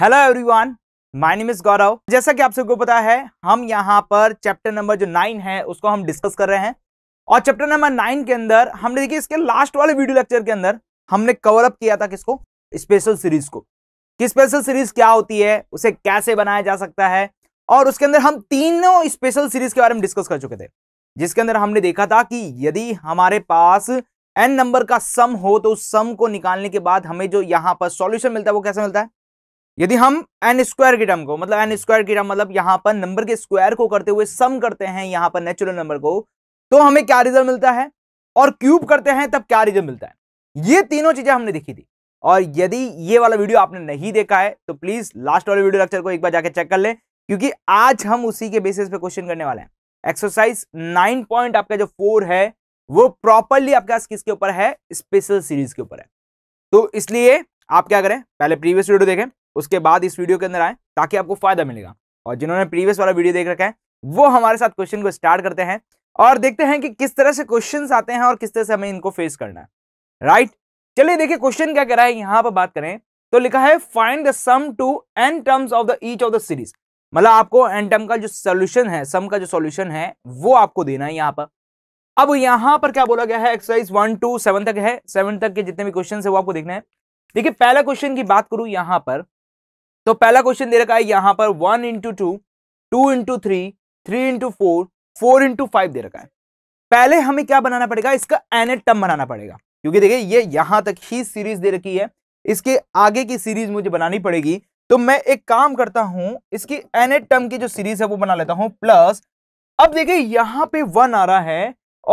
hello everyone my name is Gaurav जैसा कि आप सबको पता है हम यहाँ पर चैप्टर नंबर जो नाइन है उसको हम डिस्कस कर रहे हैं और चैप्टर नंबर नाइन के अंदर हमने देखिए इसके लास्ट वाले वीडियो लेक्चर के अंदर हमने कवर अप किया था किसको स्पेशल सीरीज को कि स्पेशल सीरीज क्या होती है उसे कैसे बनाया जा सकता है और उसके अंदर हम तीनों स्पेशल सीरीज के बारे में डिस्कस कर चुके थे जिसके अंदर हमने देखा था कि यदि हमारे पास एन नंबर का सम हो तो उस सम को निकालने के बाद हमें जो यहाँ पर सॉल्यूशन मिलता है वो कैसे मिलता है यदि हम एन स्क्वायर की टर्म को मतलब एन स्क्वायर की टर्म मतलब यहां पर नंबर के स्क्वायर को करते हुए सम करते हैं यहां पर नेचुरल नंबर को तो हमें क्या रिजल्ट मिलता है और क्यूब करते हैं तब क्या रिजल्ट मिलता है ये तीनों चीजें हमने देखी थी और यदि ये वाला वीडियो आपने नहीं देखा है तो प्लीज लास्ट वाले वीडियो लेक्चर को एक बार जाके चेक कर लें क्योंकि आज हम उसी के बेसिस पे क्वेश्चन करने वाले हैं एक्सरसाइज नाइन पॉइंट आपका जो फोर है वो प्रॉपरली पास किसके ऊपर है स्पेशल सीरीज के ऊपर है तो इसलिए आप क्या करें पहले प्रीवियस वीडियो देखें उसके बाद इस वीडियो के अंदर आए ताकि आपको फायदा मिलेगा और जिन्होंने प्रीवियस वाला वीडियो देख रखा है वो हमारे साथ क्वेश्चन को स्टार्ट करते हैं और देखते हैं कि किस तरह से क्वेश्चन आते हैं और किस तरह से हमें इनको फेस करना है राइट चलिए देखिए क्वेश्चन क्या कह रहा है यहां पर बात करें तो लिखा है find the sum to n terms of the each of the series मतलब आपको एन टर्म का जो सोल्यूशन है सम का जो सोल्यूशन है वो आपको देना है यहाँ पर अब यहां पर क्या बोला गया है एक्सरसाइज वन टू सेवन तक है सेवन तक के जितने भी क्वेश्चन है वो आपको देखना है देखिए पहला क्वेश्चन की बात करूं यहां पर तो पहला क्वेश्चन दे रखा है यहां पर one into two two into three three into four four into five दे रखा है पहले हमें क्या बनाना पड़ेगा इसका एनेट टर्म बनाना पड़ेगा क्योंकि देखिए ये यहां तक ही सीरीज दे रखी है इसके आगे की सीरीज मुझे बनानी पड़ेगी तो मैं एक काम करता हूं इसकी एनेट टर्म की जो सीरीज है वो बना लेता हूं प्लस अब देखिए यहाँ पे वन आ रहा है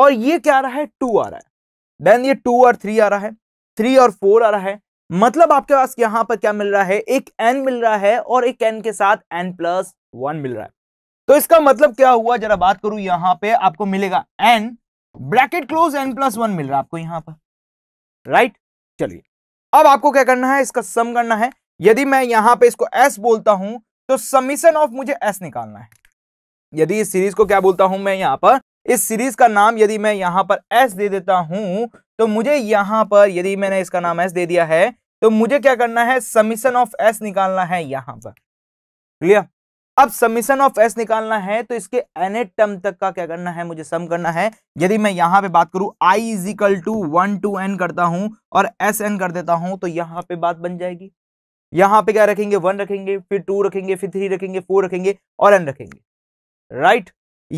और ये क्या आ रहा है टू आ रहा है देन ये टू और थ्री आ रहा है थ्री और फोर आ रहा है मतलब आपके पास यहां पर क्या मिल रहा है एक एन मिल रहा है और एक एन के साथ एन प्लस वन मिल रहा है तो इसका मतलब क्या हुआ जरा बात करूं यहां पे आपको मिलेगा n bracket close n plus one मिल रहा है आपको यहां पर राइट चलिए अब आपको क्या करना है इसका सम करना है यदि मैं यहां पे इसको एस बोलता हूं तो समीशन ऑफ मुझे एस निकालना है यदि इस सीरीज को क्या बोलता हूं मैं यहां पर इस सीरीज का नाम यदि मैं यहां पर एस दे देता हूं तो मुझे यहां पर यदि मैंने इसका नाम एस दे दिया है तो मुझे क्या करना है समिशन ऑफ एस निकालना है यहां पर क्लियर अब समिशन ऑफ एस निकालना है तो इसके एन टर्म तक का क्या करना है मुझे सम करना है यदि मैं यहां पे बात करूं i is equal to one to n करता हूं और एस एन कर देता हूं तो यहां पे बात बन जाएगी यहां पे क्या रखेंगे वन रखेंगे फिर टू रखेंगे फिर थ्री रखेंगे फोर रखेंगे और एन रखेंगे राइट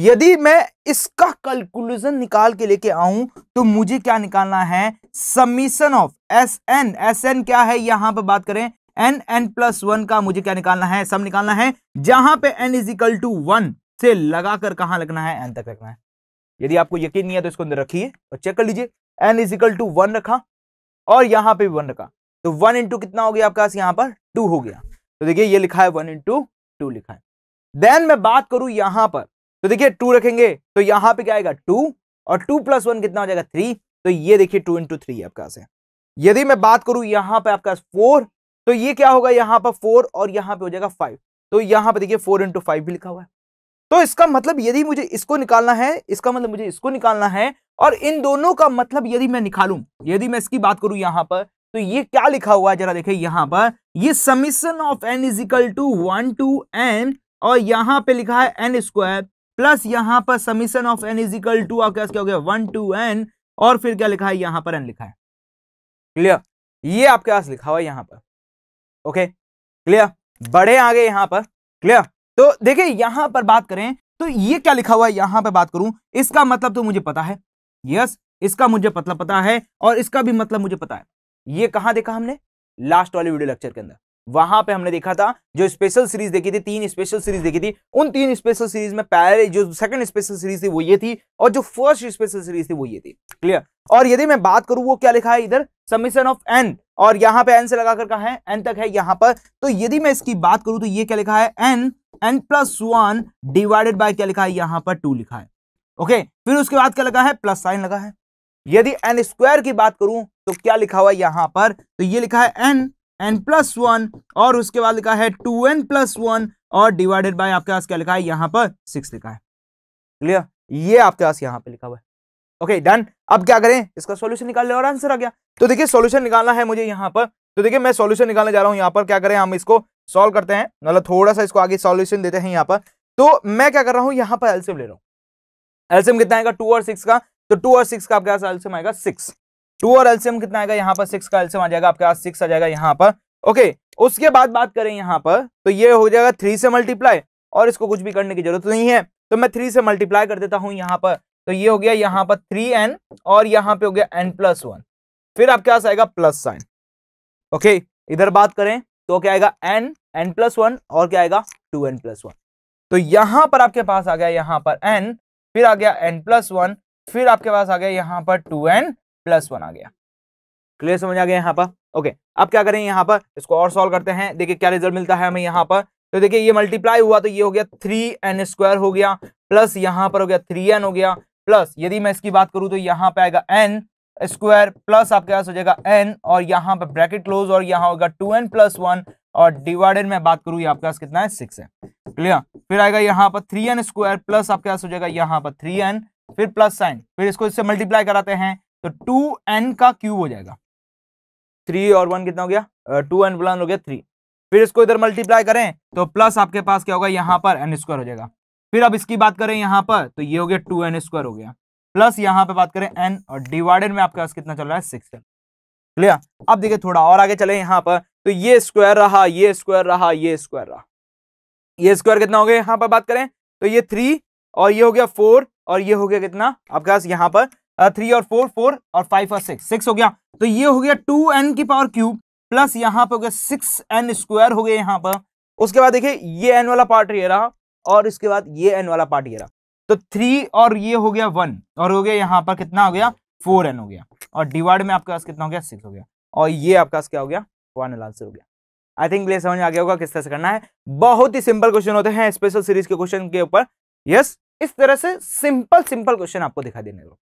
यदि मैं इसका कैलकुलेशन निकाल के लेके आऊं तो मुझे क्या निकालना है summation of s n s n क्या है यहां पर बात करें एन एन प्लस वन का मुझे क्या निकालना है सब निकालना है जहां पे n is equal to one से लगाकर कहां लगना है एन तक रखना है यदि आपको यकीन नहीं है तो इसको अंदर रखिए और चेक कर लीजिए n is equal to one रखा और यहां पे भी वन रखा तो वन इंटू कितना हो गया आपके पास पर टू हो गया तो देखिए ये लिखा है वन इंटू टू लिखा है देन मैं बात करूं यहां पर तो देखिए टू रखेंगे तो यहां पे क्या आएगा टू और टू प्लस वन कितना हो जाएगा थ्री तो ये देखिए टू इंटू थ्री आपका आंसर यदि मैं बात करूं यहां पे आपका फोर तो ये क्या होगा यहां पर फोर और यहां पे हो जाएगा फाइव तो यहां पे देखिए फोर इंटू फाइव भी लिखा हुआ है तो इसका मतलब यदि मुझे इसको निकालना है इसका मतलब मुझे इसको निकालना है और इन दोनों का मतलब यदि मैं निकालूं यदि मैं इसकी बात करूं यहां पर तो ये क्या लिखा हुआ है जरा देखिए यहां पर ये summation of n is equal to one to n और यहां पे लिखा है एन स्क्वायर प्लस यहां पर summation of n is equal to आपके पास क्या हो गया वन टू एन और फिर क्या लिखा है यहां पर एन लिखा है क्लियर ये आपके पास लिखा हुआ है यहां पर ओके क्लियर बड़े आगे यहां पर क्लियर तो देखिए यहां पर बात करें तो ये क्या लिखा हुआ है यहां पर बात करूं इसका मतलब तो मुझे पता है यस इसका मुझे मतलब पता है और इसका भी मतलब मुझे पता है ये कहा देखा हमने लास्ट वाले वीडियो लेक्चर के अंदर वहां पे हमने देखा था जो स्पेशल सीरीज देखी थी तीन स्पेशल सीरीज देखी थी उन तीन स्पेशल सीरीज में पहले जो सेकंड स्पेशल सीरीज थी वो ये थी और जो फर्स्ट स्पेशल सीरीज थी वो ये थी क्लियर और यदि मैं बात करूं वो क्या लिखा है इधर समिशन ऑफ एन और यहां पे एन से लगाकर कहा है एन तक है यहां पर तो यदि मैं इसकी बात करूं तो ये क्या लिखा है n n plus one divided by क्या लिखा है यहां पर टू लिखा है ओके फिर उसके बाद क्या लगा है प्लस साइन लगा है यदि एन स्क्वायर की बात करूं तो क्या लिखा हुआ है यहां पर तो ये लिखा है एन एन प्लस वन और उसके बाद लिखा है टू एन प्लस वन और डिवाइडेड बाय आपके पास क्या लिखा है यहाँ पर सिक्स लिखा है क्लियर ये आपके पास यहाँ पे लिखा हुआ है ओके डन अब क्या करें इसका सोल्यूशन निकाल ले और आंसर आ गया तो देखिए सोल्यूशन निकालना है मुझे यहां पर तो देखिए मैं सोल्यूशन निकालने जा रहा हूँ यहाँ पर क्या करें हम इसको सॉल्व करते हैं मतलब थोड़ा सा इसको आगे सॉल्यूशन देते हैं यहाँ पर तो मैं क्या कर रहा हूँ यहां पर एल्सियम ले रहा हूँ एल्सियम कितना आएगा टू और सिक्स का तो टू और सिक्स का आपके पास एल्सियम आएगा सिक्स टू और एल्सियम कितना आएगा यहाँ पर सिक्स का एल्सियम आ जाएगा आपके पास सिक्स आ जाएगा यहाँ पर ओके उसके बाद बात करें यहाँ पर तो ये हो जाएगा थ्री से मल्टीप्लाई और इसको कुछ भी करने की जरूरत नहीं है तो मैं थ्री से मल्टीप्लाई कर देता हूँ यहाँ पर तो ये हो गया यहाँ पर थ्री एन और यहाँ पे हो गया एन प्लस वन फिर आपके पास आएगा प्लस साइन ओके इधर बात करें तो क्या आएगा एन एन प्लस वन और क्या आएगा टू एन प्लस वन तो यहाँ पर आपके पास आ गया यहाँ पर एन फिर आ गया एन प्लस वन फिर आपके पास आ गया यहाँ पर टू एन प्लस वन आ गया क्लियर समझ आ गया यहाँ पर ओके अब क्या करें यहाँ पर इसको और सॉल्व करते हैं देखिए क्या रिजल्ट मिलता है हमें यहाँ पर तो देखिए ये मल्टीप्लाई हुआ तो ये हो गया थ्री एन स्क्वायर हो गया प्लस यहाँ पर हो गया थ्री एन हो गया प्लस यदि मैं इसकी बात करूँ तो यहाँ पे आएगा एन स्क्वायर प्लस आपके पास हो जाएगा एन और यहाँ पर ब्रैकेट क्लोज और यहाँ होगा टू एन प्लस वन और डिवाइडेड में बात करूँ आपके पास कितना है सिक्स है क्लियर फिर आएगा यहाँ पर थ्री एन स्क्वायर प्लस आपके पास हो जाएगा यहाँ पर थ्री एन फिर प्लस साइन फिर इसको इससे मल्टीप्लाई कराते हैं तो टू एन का क्यूब हो जाएगा थ्री और वन कितना हो गया टू एन प्लान हो गया थ्री फिर इसको इधर मल्टीप्लाई करें तो प्लस आपके पास क्या होगा यहाँ पर एन स्क्वायर हो जाएगा फिर अब इसकी बात करें यहाँ पर तो ये हो गया टू एन स्क्वायर हो गया प्लस यहाँ पे बात करें एन और डिवाइडेड में आपके पास कितना चल रहा है सिक्स क्लियर अब देखिए थोड़ा और आगे चले यहाँ पर तो ये स्क्वायर रहा ये स्क्वायर रहा ये स्क्वायर रहा ये स्क्वायर कितना हो गया यहाँ पर बात करें तो ये थ्री और ये हो गया फोर और ये हो गया कितना आपके पास यहाँ पर थ्री और फोर फोर और फाइव और सिक्स सिक्स हो गया तो ये हो गया टू एन की पावर क्यूब प्लस यहाँ पे हो गया सिक्स एन स्क्वायर हो गया यहाँ पर उसके बाद देखिए ये एन वाला पार्ट ये रहा और इसके बाद ये एन वाला पार्ट ये रहा तो थ्री और ये हो गया वन और हो गया यहाँ पर कितना हो गया फोर एन हो गया और डिवाइड में आपके पास कितना हो गया सिक्स हो गया और ये आपके पास क्या हो गया वन आंसर हो गया आई थिंक ये समझ आ गया होगा किस तरह से करना है बहुत ही सिंपल क्वेश्चन होते हैं स्पेशल सीरीज के क्वेश्चन के ऊपर यस इस तरह से सिंपल सिंपल क्वेश्चन आपको दिखाई देने को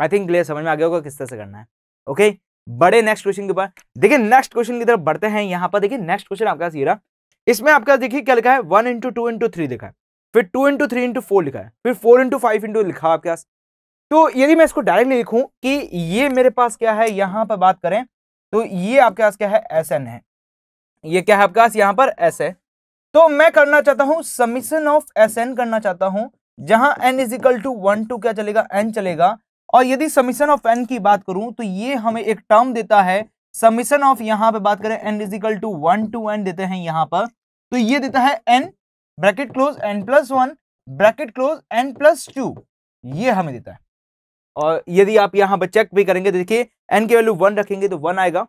आई थिंक क्लियर समझ में आ गया होगा किस तरह से करना है ओके बड़े नेक्स्ट क्वेश्चन के ऊपर देखिए नेक्स्ट क्वेश्चन की तरफ बढ़ते हैं यहाँ पर देखिए नेक्स्ट क्वेश्चन आपका सीरा इसमें आपका देखिए क्या लिखा है one into two into three लिखा है फिर two into three into four लिखा है फिर फोर इंटू फाइव इंटू लिखा है आपके पास तो यदि मैं इसको डायरेक्टली लिखूं कि ये मेरे पास क्या है यहाँ पर बात करें तो ये आपके पास क्या है एस एन है ये क्या है आपके पास यहाँ पर एस है तो मैं करना चाहता हूँ समिशन ऑफ एस एन करना चाहता हूँ जहां n is equal to one to क्या चलेगा एन चलेगा और यदि समिशन ऑफ एन की बात करूं तो ये हमें एक टर्म देता है समिशन ऑफ यहां पे बात करें n is equal to one to n देते हैं यहां पर तो ये देता है n bracket close n plus one bracket close n plus two ये हमें देता है और यदि आप यहाँ पर चेक भी करेंगे तो देखिए एन की वैल्यू वन रखेंगे तो वन आएगा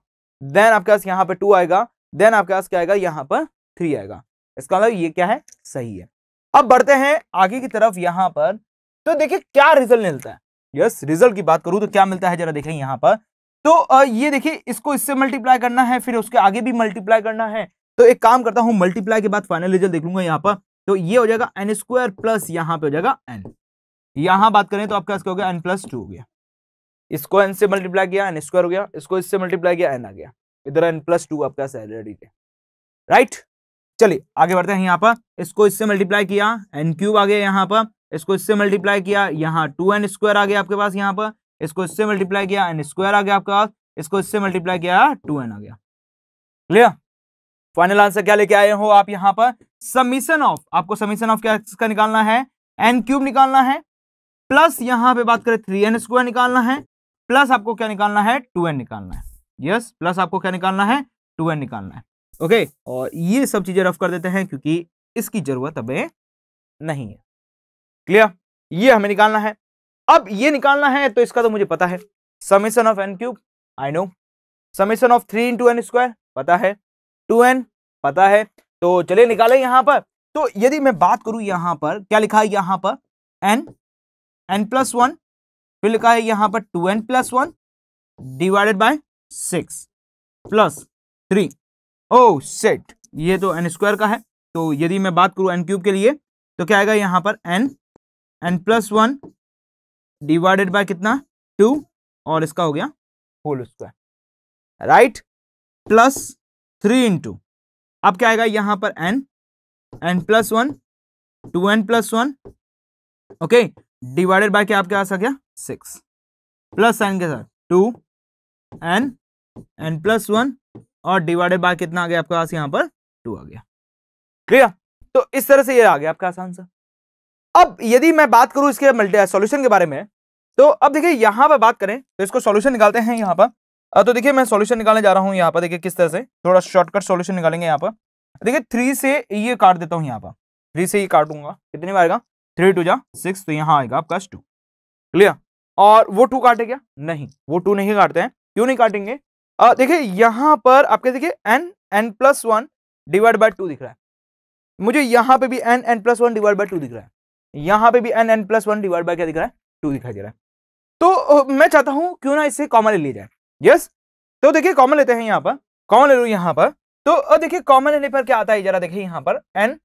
देन आपके पास यहाँ पर टू आएगा देन आपके पास क्या आएगा यहाँ पर थ्री आएगा इसका मतलब ये क्या है सही है अब बढ़ते हैं आगे की तरफ यहाँ पर तो देखिए क्या रिजल्ट मिलता है यस रिजल्ट की बात करूं तो क्या मिलता है जरा देखें यहाँ पर तो ये देखिए इसको इससे मल्टीप्लाई करना है फिर उसके आगे भी मल्टीप्लाई करना है तो एक काम करता हूं मल्टीप्लाई के बाद फाइनल रिजल्ट देख लूंगा यहाँ पर तो ये हो जाएगा एन स्क्वायर प्लस यहाँ पे हो जाएगा एन यहां बात करें तो आपका इसका हो गया एन प्लस टू हो गया इसको एन से मल्टीप्लाई किया एन स्क्वायर हो गया इसको इससे मल्टीप्लाई किया एन आ गया इधर एन प्लस टू आपका सैलरी है राइट चलिए आगे बढ़ते हैं यहाँ पर इसको इससे मल्टीप्लाई किया एन क्यूब आ गया यहाँ पर इसको इससे मल्टीप्लाई किया यहाँ टू एन स्क्वायर आ गया आपके पास यहाँ पर इसको इससे मल्टीप्लाई किया एन स्क्वायर आ गया आपके पास इसको इससे मल्टीप्लाई किया टू एन आ गया क्लियर फाइनल आंसर क्या लेके आए हो आप यहाँ पर समीशन ऑफ आपको समीशन ऑफ क्या का निकालना है एन क्यूब निकालना है प्लस यहाँ पे बात करें थ्री एन स्क्वायर निकालना है प्लस आपको क्या निकालना है टू एन निकालना है यस yes, प्लस आपको क्या निकालना है टू एन निकालना है ओके okay, और ये सब चीजें रफ कर देते हैं क्योंकि इसकी जरूरत अब नहीं है क्लियर ये हमें निकालना है अब ये निकालना है तो इसका तो मुझे पता है summation of n cube I know summation of three into n square पता है टू एन पता है तो चलिए निकाले यहाँ पर तो यदि मैं बात करूं यहाँ पर क्या लिखा है यहां पर एन एन प्लस वन फिर लिखा है यहां पर two n plus one divided by six plus three ओ सेट ये तो एन स्क्वायर का है तो यदि मैं बात करूं एन क्यूब के लिए तो क्या आएगा यहां पर n n plus one divided by कितना टू और इसका हो गया whole square right plus three into अब क्या आएगा यहां पर n n plus one to n plus one okay divided by क्या आपके पास आ गया सिक्स प्लस साइन के साथ two n n plus one और डिवाइडेड बाय कितना आ गया आपके पास यहां पर टू आ गया क्लियर तो इस तरह से ये आ गया आपका आंसर अब यदि मैं बात करूं इसके सॉल्यूशन uh, के बारे में तो अब देखिए यहाँ पर बात करें तो इसको सॉल्यूशन निकालते हैं यहाँ पर तो देखिए मैं सॉल्यूशन निकालने जा रहा हूँ यहाँ पर देखिए किस तरह से थोड़ा शॉर्टकट सॉल्यूशन निकालेंगे यहाँ पर देखिए थ्री से ये काट देता हूँ यहाँ पर थ्री से ये काटूंगा कितनी बार आएगा थ्री टू जा सिक्स तो यहाँ आएगा आपका टू क्लियर और वो टू काटे क्या नहीं वो टू नहीं काटते हैं क्यों नहीं काटेंगे देखिए यहाँ पर आपके देखिए n n plus one divide by two दिख रहा है मुझे यहाँ पे भी n n plus one divide by two दिख रहा है यहां पे भी n n plus one divide by क्या दिख रहा है टू दिखाई दे रहा है तो मैं चाहता हूं क्यों ना इससे कॉमन ले लिया जाए यस तो देखिए कॉमन लेते हैं यहां पर कॉमन ले लो यहां पर तो देखिए कॉमन लेने पर क्या आता है जरा देखिए यहां पर n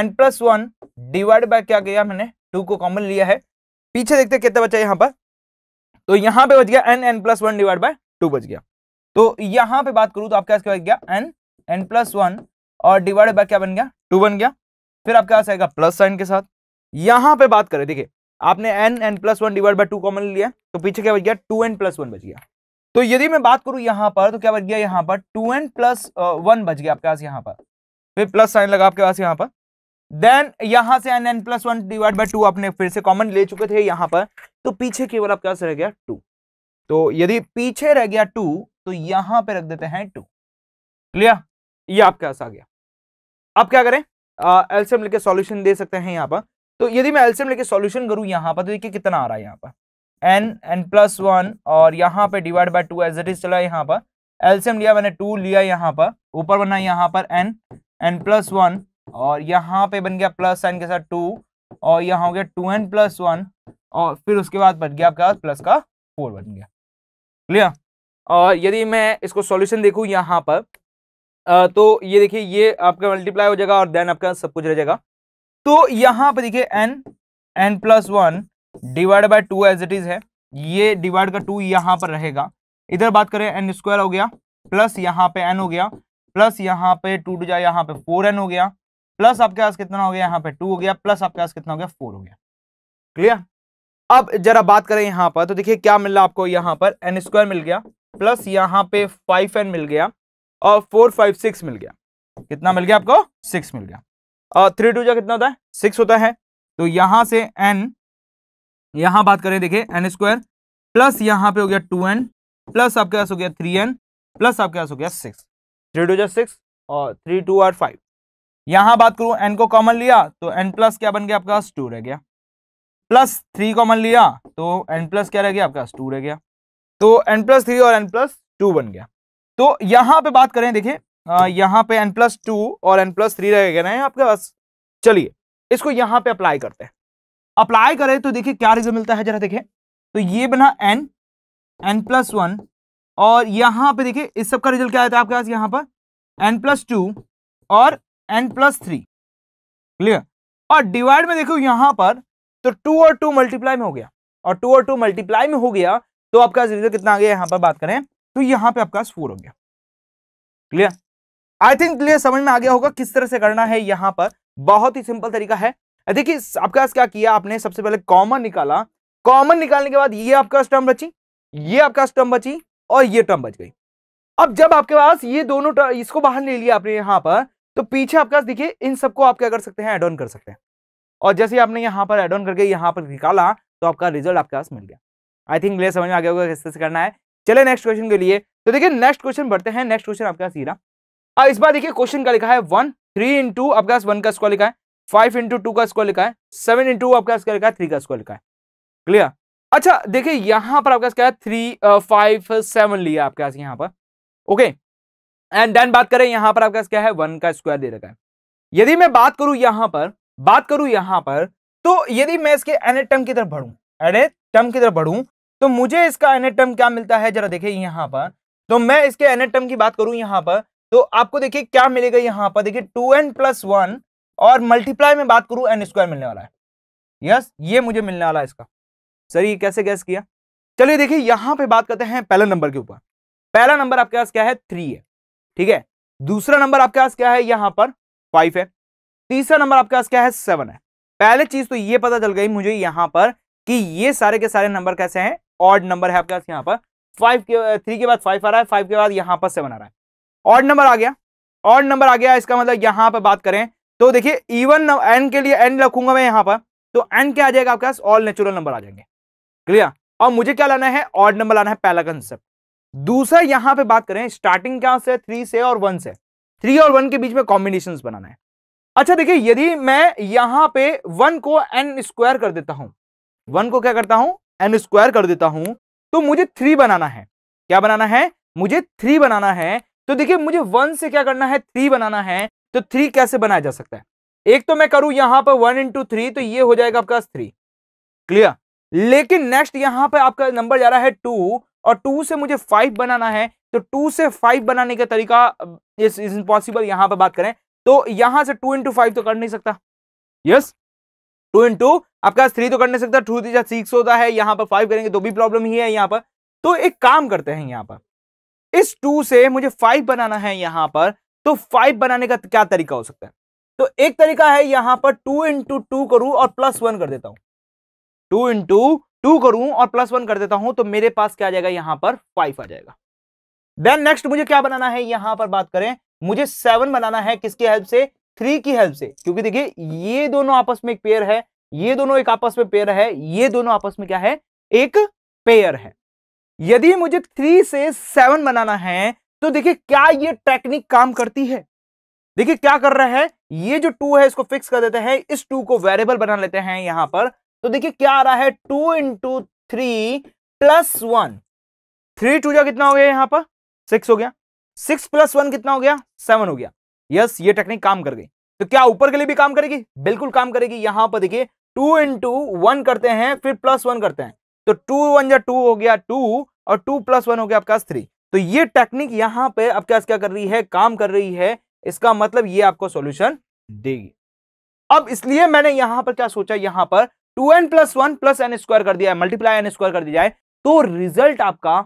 n plus one divide by क्या गया मैंने टू को कॉमन लिया है पीछे देखते कितने बचा यहां पर तो यहां पर बच गया n n plus one divide by two बच गया तो यहां पर बात करूं तो आपके पास क्या बच गया एन एन प्लस वन और डिवाइड बाय क्या बन गया टू बन गया फिर आपके पास आएगा प्लस साइन के साथ यहां पे बात करें देखिए आपने n n plus one divide by two common लिया तो पीछे क्या बच गया टू एन प्लस वन बच गया तो यदि मैं बात करूं यहां पर तो क्या बच गया यहां पर टू एन प्लस वन बच गया आपके पास यहां पर फिर प्लस साइन लगा आपके पास यहां पर देन यहां से n n plus one divide by two आपने फिर से कॉमन ले चुके थे यहां पर तो पीछे केवल आपके पास रह गया टू तो यदि पीछे रह गया टू तो यहां पर रख देते हैं टू क्लियर ये आपके पास आ गया अब क्या करें एल्सियम लेके सॉल्यूशन दे सकते हैं यहां पर तो यदि मैं एल्सियम लेके सॉल्यूशन करूँ यहाँ पर तो देखिए कितना आ रहा है यहाँ पर एन एन प्लस वन और यहाँ पे divide by two as is चला यहाँ पर एल्सियम लिया मैंने टू लिया यहाँ पर ऊपर बना यहाँ पर एन एन प्लस वन और यहाँ पे बन गया प्लस साइन के साथ टू और यहाँ हो गया टू एन प्लस वन और फिर उसके बाद बन गया आपके प्लस का फोर बन गया क्लियर और यदि मैं इसको सॉल्यूशन देखूँ यहाँ पर तो ये देखिए ये आपका मल्टीप्लाई हो जाएगा और देन आपका सब कुछ रह जाएगा तो यहां पर देखिए n n plus one divide by two as it is है ये डिवाइड का टू यहां पर रहेगा इधर बात करें एन स्क्वायर हो गया प्लस यहाँ पे एन हो गया प्लस यहाँ पे टू टू जाए यहाँ पे फोर एन हो गया प्लस आपके पास कितना हो गया यहाँ पे टू हो गया प्लस आपके पास कितना हो गया फोर हो गया क्लियर अब जरा बात करें यहाँ पर तो देखिए क्या मिल रहा आपको यहाँ पर एन स्क्वायर मिल गया प्लस यहाँ पे फाइव एन मिल गया और फोर फाइव सिक्स मिल गया कितना मिल गया आपको सिक्स मिल गया थ्री टू जा कितना होता है सिक्स होता है तो यहां से एन यहां बात करें देखिए एन स्क्वायर प्लस यहां पे हो गया टू एन प्लस आपके पास हो गया थ्री एन प्लस आपके पास हो गया सिक्स थ्री टू जा सिक्स और थ्री टू आर फाइव यहां बात करूं एन को कॉमन लिया तो एन प्लस क्या बन गया आपके पास टू रह गया प्लस थ्री कॉमन लिया तो एन प्लस क्या रह गया आपके पास टू रह गया तो एन प्लस थ्री और एन प्लस टू बन गया तो यहां पे बात करें देखिए हाँ, यहाँ पे एन प्लस टू और एन प्लस थ्री रह ना आपके पास चलिए इसको यहाँ पे अप्लाई करते हैं अप्लाई करें तो देखिए क्या रिजल्ट मिलता है जरा देखिए तो ये बना एन एन प्लस वन और यहाँ पे देखिए इस सब का रिजल्ट क्या आता है आपके पास यहाँ पर एन प्लस टू और एन प्लस थ्री क्लियर और डिवाइड में देखो यहाँ पर तो टू और टू मल्टीप्लाई में हो गया और टू और टू मल्टीप्लाई में हो गया तो आपका रिजल्ट कितना आ गया यहाँ पर बात करें तो यहाँ पे आपका फोर हो गया क्लियर आई थिंक क्लियर समझ में आ गया होगा किस तरह से करना है यहाँ पर बहुत ही सिंपल तरीका है देखिए आपके पास क्या किया आपने सबसे पहले कॉमन निकाला कॉमन निकालने के बाद ये आपका स्टम्प बची ये आपका स्टम्प बची और ये टर्म बच गई अब जब आपके पास ये दोनों टर्म इसको बाहर ले लिया आपने यहाँ पर तो पीछे आपके पास देखिए इन सबको आप क्या कर सकते हैं एड ऑन कर सकते हैं और जैसे आपने यहाँ पर एड ऑन करके यहाँ पर निकाला तो आपका रिजल्ट आपके पास मिल गया आई थिंक समझ में आ गया होगा किस तरह से करना है चले नेक्स्ट क्वेश्चन के लिए तो देखिए नेक्स्ट क्वेश्चन बढ़ते हैं नेक्स्ट क्वेश्चन आपके पास सीरा अब इस बार देखिए क्वेश्चन का लिखा है वन थ्री इंटू आपके पास वन का स्क्वायर लिखा है फाइव इंटू टू का स्क्वायर लिखा है सेवन इंटू आपके पास क्या लिखा है थ्री का स्क्वायर लिखा है क्लियर अच्छा देखिए यहां पर आपके पास क्या है थ्री फाइव सेवन लिया आपके पास यहाँ पर ओके एंड देन बात करें यहां पर आपके पास क्या है वन का स्क्वायर दे रखा है यदि मैं बात करूं यहां पर बात करूं यहां पर तो यदि मैं इसके एन टर्म की तरफ बढ़ू एन टर्म की तरफ बढ़ू तो मुझे इसका एन टर्म क्या मिलता है जरा देखिए यहां पर तो मैं इसके एन टर्म की बात करूं यहां पर तो आपको देखिए क्या मिलेगा यहां पर देखिए टू एन प्लस वन और मल्टीप्लाई में बात करूं एन स्क्वायर मिलने वाला है यस ये मुझे मिलने वाला है इसका सर ये कैसे गैस किया चलिए देखिए यहां पे बात करते हैं पहले नंबर के ऊपर पहला नंबर आपके पास क्या है थ्री है ठीक है दूसरा नंबर आपके पास क्या है यहां पर फाइव है तीसरा नंबर आपके पास क्या है सेवन है पहले चीज तो ये पता चल गई मुझे यहां पर कि ये सारे के सारे नंबर कैसे हैं ऑड नंबर है आपके पास यहां पर फाइव के थ्री के बाद फाइव आ रहा है फाइव के बाद यहां पर सेवन आ रहा है ऑड नंबर आ गया ऑड नंबर आ गया इसका मतलब यहां पर बात करें तो देखिए इवन एन के लिए एन रखूंगा मैं यहां पर तो एन क्या आ जाएगा आपके पास ऑल नेचुरल नंबर आ जाएंगे क्लियर और मुझे क्या लाना है ऑड नंबर लाना है पहला कंसेप्ट दूसरा यहां पे बात करें स्टार्टिंग क्या से थ्री से और वन से थ्री और वन के बीच में कॉम्बिनेशन बनाना है अच्छा देखिए यदि मैं यहां पे वन को एन स्क्वायर कर देता हूं वन को क्या करता हूं एन स्क्वायर कर देता हूं तो मुझे थ्री बनाना है क्या बनाना है मुझे थ्री बनाना है तो देखिए मुझे वन से क्या करना है थ्री बनाना है तो थ्री कैसे बनाया जा सकता है एक तो मैं करूं यहां पर वन इंटू थ्री तो ये हो जाएगा आपका थ्री क्लियर लेकिन नेक्स्ट यहां पर आपका नंबर जा रहा है टू और टू से मुझे फाइव बनाना है तो टू से फाइव बनाने का तरीका इम्पॉसिबल यहां पर बात करें तो यहां से टू इंटू फाइव तो कर नहीं सकता यस टू इंटू आपका थ्री तो कर नहीं सकता टू थ्री सिक्स होता है यहां पर फाइव करेंगे तो भी प्रॉब्लम ही है यहां पर तो एक काम करते हैं यहां पर इस टू से मुझे फाइव बनाना है यहां पर तो फाइव बनाने का क्या तरीका हो सकता है तो एक तरीका है यहां पर टू इंटू टू करूं और प्लस वन कर देता हूं टू इंटू टू करूं और प्लस वन कर देता हूं तो मेरे पास क्या आ जाएगा यहां पर फाइव आ जाएगा देन नेक्स्ट मुझे क्या बनाना है यहां पर बात करें मुझे सेवन बनाना है किसकी हेल्प से थ्री की हेल्प से क्योंकि देखिए ये दोनों आपस में एक पेयर है ये दोनों एक आपस में पेयर है ये दोनों आपस में क्या है एक पेयर है यदि मुझे थ्री से सेवन बनाना है तो देखिए क्या ये टेक्निक काम करती है देखिए क्या कर रहा है ये जो टू है इसको फिक्स कर देते हैं इस टू को वेरिएबल बना लेते हैं यहां पर तो देखिए क्या आ रहा है two into three plus one three two जा कितना हो गया यहां पर सिक्स हो गया सिक्स प्लस वन कितना हो गया सेवन हो गया यस ये टेक्निक काम कर गई तो क्या ऊपर के लिए भी काम करेगी बिल्कुल काम करेगी यहां पर देखिए टू इंटू वन करते हैं फिर प्लस वन करते हैं तो टू वन या टू हो गया टू और टू प्लस वन हो गया आपका थ्री तो ये टेक्निक यहां पे आपके क्या कर रही है काम कर रही है इसका मतलब ये आपको सोल्यूशन देगी अब इसलिए मैंने यहां पर क्या सोचा यहां पर two n plus one plus n square कर दिया मल्टीप्लाई एन स्क्वायर कर दिया जाए तो रिजल्ट आपका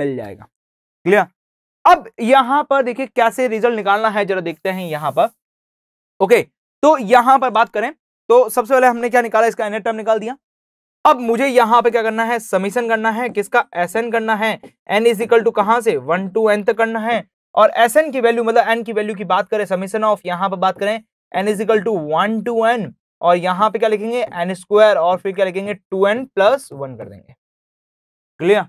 मिल जाएगा क्लियर अब यहां पर देखिए कैसे रिजल्ट निकालना है जरा देखते हैं यहां पर ओके तो यहां पर बात करें तो सबसे पहले हमने क्या निकाला इसका एनएट टर्म निकाल दिया अब मुझे यहाँ पे क्या करना है समीशन करना है किसका एस एन करना है एन इज इक्वल टू कहां से वन टू एन तक करना है और एस एन की वैल्यू मतलब एन की वैल्यू की बात करें समीशन ऑफ यहाँ पर बात करें n is equal to one to n और यहाँ पे क्या लिखेंगे एन स्क्वायर और फिर क्या लिखेंगे टू एन प्लस वन कर देंगे क्लियर